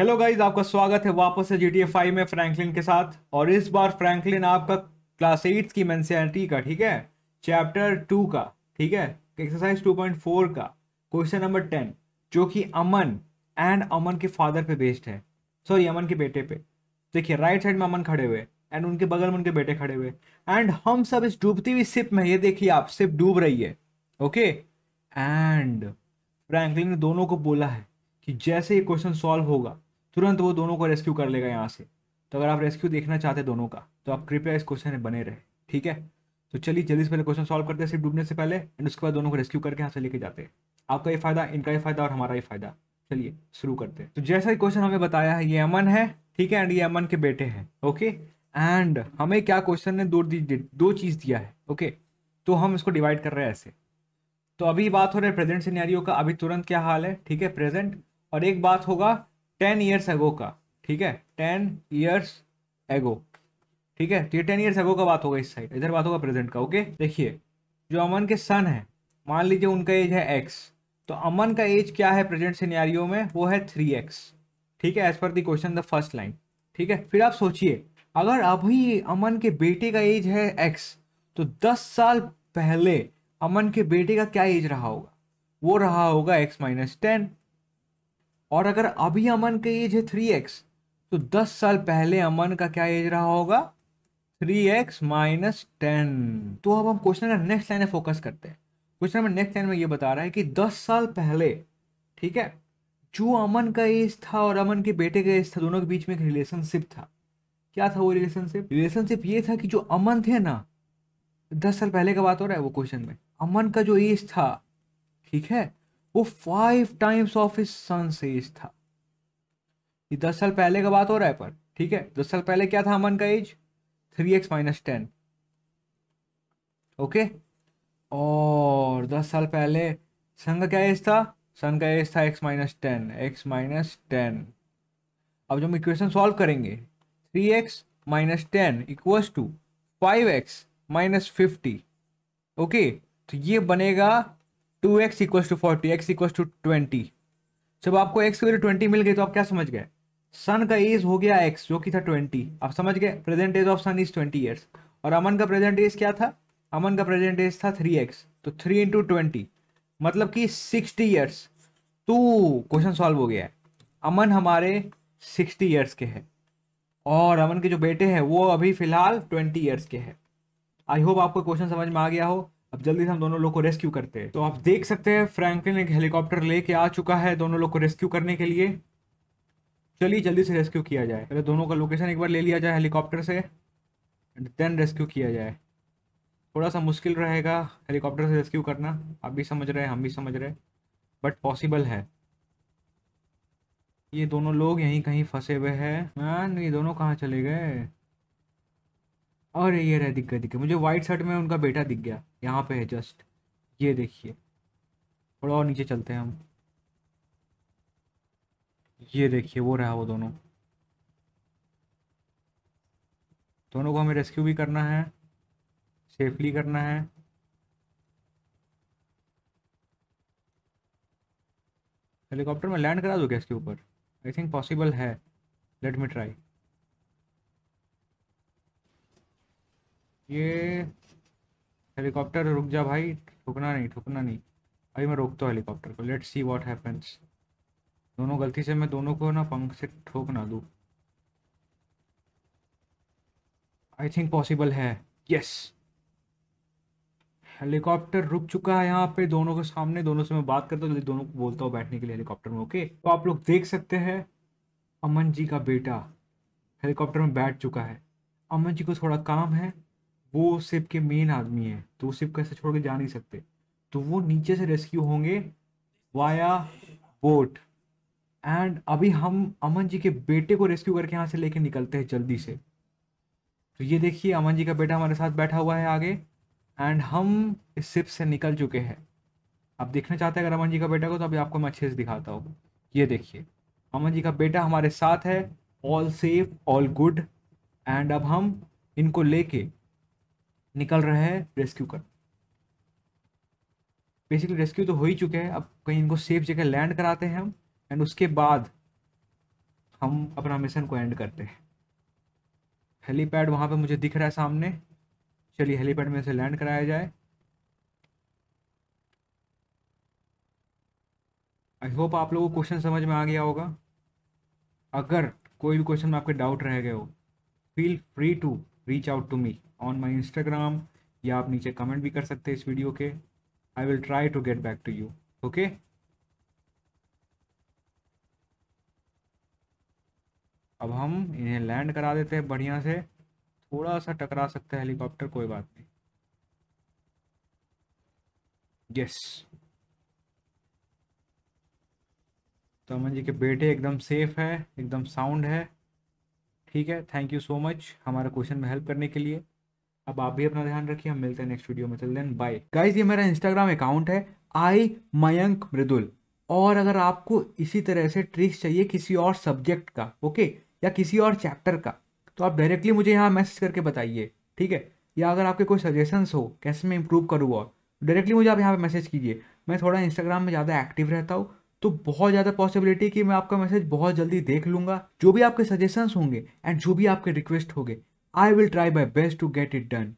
hello guys आपका स्वागत है वापस से जी टी एफ में फ्रैंकलिन के साथ और इस बार फ्रैंकलिन आपका क्लास एट्थ की मैंसियनिटी का ठीक है चैप्टर टू का ठीक है एक्सरसाइज टू पॉइंट फोर का क्वेश्चन नंबर टेन जो कि अमन एंड अमन के फादर पे बेस्ड है सॉरी अमन के बेटे पे देखिए राइट साइड में अमन खड़े हुए एंड उनके बगल में उनके बेटे खड़े हुए एंड हम सब इस डूबती हुई सिप में ये देखिए आप सिप डूब रही है ओके एंड फ्रैंकलिन ने दोनों को बोला है कि जैसे ये क्वेश्चन सॉल्व होगा तुरंत वो दोनों को रेस्क्यू कर लेगा यहाँ से तो अगर आप रेस्क्यू देखना चाहते हैं दोनों का तो आप कृपया इस क्वेश्चन में बने रहे ठीक है तो चलिए जल्दी से पहले क्वेश्चन सॉल्व करते हैं सिर्फ डूबने से पहले एंड उसके बाद दोनों को रेस्क्यू करके यहाँ से लेके जाते हैं आपका ये फायदा इनका ये फायदा और हमारा ये फायदा चलिए शुरू करते हैं तो जैसा ही क्वेश्चन हमें बताया है ये अमन है ठीक है एंड ये अमन के बेटे हैं ओके एंड हमें क्या क्वेश्चन ने दो दो चीज़ दिया है ओके तो हम इसको डिवाइड कर रहे हैं ऐसे तो अभी बात हो रहा है प्रेजेंट सिनेरियो का अभी तुरंत क्या हाल है ठीक है प्रेजेंट और एक बात होगा टेन ईयर्स एगो का ठीक है टेन ईयर्स एगो ठीक है ठीक तो है टेन ईयर्स एगो का बात होगा इस साइड इधर बात होगा प्रेजेंट का ओके देखिए जो अमन के सन है मान लीजिए उनका एज है एक्स तो अमन का एज क्या है प्रेजेंट सिनेरियो में वो है थ्री एक्स ठीक है एज पर द्वेश्चन क्वेश्चन द फर्स्ट लाइन ठीक है फिर आप सोचिए अगर अभी अमन के बेटे का एज है एक्स तो दस साल पहले अमन के बेटे का क्या एज रहा होगा वो रहा होगा एक्स माइनस टेन और अगर अभी अमन का एज है थ्री एक्स तो दस साल पहले अमन का क्या एज रहा होगा थ्री एक्स माइनस टेन तो अब हम क्वेश्चन का नेक्स्ट लाइन में फोकस करते हैं क्वेश्चन नंबर नेक्स्ट लाइन में ये बता रहा है कि दस साल पहले ठीक है जो अमन का एज था और अमन के बेटे का एज था दोनों के बीच में एक रिलेशनशिप था क्या था वो रिलेशनशिप रिलेशनशिप ये था कि जो अमन थे ना दस साल पहले का बात हो रहा है वो क्वेश्चन में अमन का जो एज था ठीक है वो फाइव टाइम्स ऑफ इस सन से एज था ये दस साल पहले का बात हो रहा है पर ठीक है दस साल पहले क्या था अमन का age three x minus ten okay और दस साल पहले सन का क्या एज था सन का एज था x minus ten x minus ten अब जब हम इक्वेशन सॉल्व करेंगे three x minus ten equals to five x minus fifty okay तो ये बनेगा two x equal to forty x equal to twenty जब आपको एक्स की वैल्यू ट्वेंटी मिल गई तो आप क्या समझ गए सन का एज हो गया एक्स जो कि था ट्वेंटी आप समझ गए present age of son is twenty years और अमन का प्रेजेंट एज क्या था अमन का प्रेजेंट एज था थ्री एक्स तो थ्री इंटू ट्वेंटी मतलब कि सिक्सटी ईयर्स टू क्वेश्चन सॉल्व हो गया है अमन हमारे सिक्सटी ईयर्स के हैं और अमन के जो बेटे हैं वो अभी फिलहाल ट्वेंटी ईयर्स के हैं आई होप आपको क्वेश्चन समझ में आ गया हो अब जल्दी से हम दोनों लोग को रेस्क्यू करते हैं तो आप देख सकते हैं फ्रैंकलिन एक हेलीकॉप्टर लेके आ चुका है दोनों लोग को रेस्क्यू करने के लिए चलिए जल्दी से रेस्क्यू किया जाए पहले दोनों का लोकेशन एक बार ले लिया जाए हेलीकॉप्टर से एंड देन रेस्क्यू किया जाए थोड़ा सा मुश्किल रहेगा हेलीकॉप्टर से रेस्क्यू करना आप भी समझ रहे हैं हम भी समझ रहे हैं बट पॉसिबल है ये दोनों लोग यहीं कहीं फंसे हुए हैं हाँ, ये दोनों कहाँ चले गए और ये रहा दिख गया दिख गया मुझे वाइट शर्ट में उनका बेटा दिख गया यहाँ पे है जस्ट ये देखिए थोड़ा और नीचे चलते हैं हम ये देखिए वो रहा वो दोनों दोनों को हमें रेस्क्यू भी करना है सेफली करना है हेलीकॉप्टर में लैंड करा दो गैस के ऊपर आई थिंक पॉसिबल है लेट मी ट्राई ये हेलीकॉप्टर रुक जा भाई ठुकना नहीं ठुकना नहीं अभी मैं रोकता हूँ हेलीकॉप्टर को लेट्स सी व्हाट हैपेंस दोनों गलती से मैं दोनों को ना पंख से ठोक ना दूँ आई थिंक पॉसिबल है यस हेलीकॉप्टर रुक चुका है यहाँ पे दोनों के सामने दोनों से मैं बात करता हूँ दोनों को बोलता हूँ बैठने के लिए हेलीकॉप्टर में ओके तो आप लोग देख सकते हैं अमन जी का बेटा हेलीकॉप्टर में बैठ चुका है अमन जी को थोड़ा काम है वो शिप के मेन आदमी है तो वो शिप कैसे छोड़ के जा नहीं सकते तो वो नीचे से रेस्क्यू होंगे वाया बोट एंड अभी हम अमन जी के बेटे को रेस्क्यू करके यहाँ से लेके निकलते हैं जल्दी से तो ये देखिए अमन जी का बेटा हमारे साथ बैठा हुआ है आगे एंड हम इस शिप से निकल चुके हैं आप देखना चाहते हैं अगर अमन जी का बेटा को तो अभी आपको मैं अच्छे से दिखाता हूँ ये देखिए अमन जी का बेटा हमारे साथ है all safe all good and अब हम इनको लेके निकल रहे हैं रेस्क्यू कर बेसिकली रेस्क्यू तो हो ही चुके हैं अब कहीं इनको सेफ जगह लैंड कराते हैं हम एंड उसके बाद हम अपना मिशन को एंड करते हैं हेलीपैड वहाँ पे मुझे दिख रहा है सामने चलिए हेलीपैड में से लैंड कराया जाए आई होप आप लोगों को क्वेश्चन समझ में आ गया होगा अगर कोई भी क्वेश्चन में आपके डाउट रह गए हो feel free to reach out to me on my Instagram या आप नीचे कमेंट भी कर सकते हैं इस वीडियो के I will try to get back to you okay अब हम इन्हें लैंड करा देते हैं बढ़िया से थोड़ा सा टकरा सकते हैं हेलीकॉप्टर कोई बात नहीं यस तो अमन जी के बेटे एकदम सेफ है एकदम साउंड है ठीक है थैंक यू सो मच हमारा क्वेश्चन में हेल्प करने के लिए अब आप भी अपना ध्यान रखिए हम मिलते हैं नेक्स्ट वीडियो में चल देन बाय गाइज ये मेरा इंस्टाग्राम अकाउंट है आई मयंक मृदुल और अगर आपको इसी तरह से ट्रिक्स चाहिए किसी और सब्जेक्ट का ओके या किसी और चैप्टर का तो आप डायरेक्टली मुझे यहाँ मैसेज करके बताइए ठीक है या अगर आपके कोई सजेशंस हो कैसे मैं इंप्रूव करूँ और डायरेक्टली मुझे आप यहाँ पे मैसेज कीजिए मैं थोड़ा इंस्टाग्राम में ज़्यादा एक्टिव रहता हूँ तो बहुत ज़्यादा पॉसिबिलिटी कि मैं आपका मैसेज बहुत जल्दी देख लूँगा जो भी आपके सजेशंस होंगे एंड जो भी आपके रिक्वेस्ट होंगे I will try my best to get it done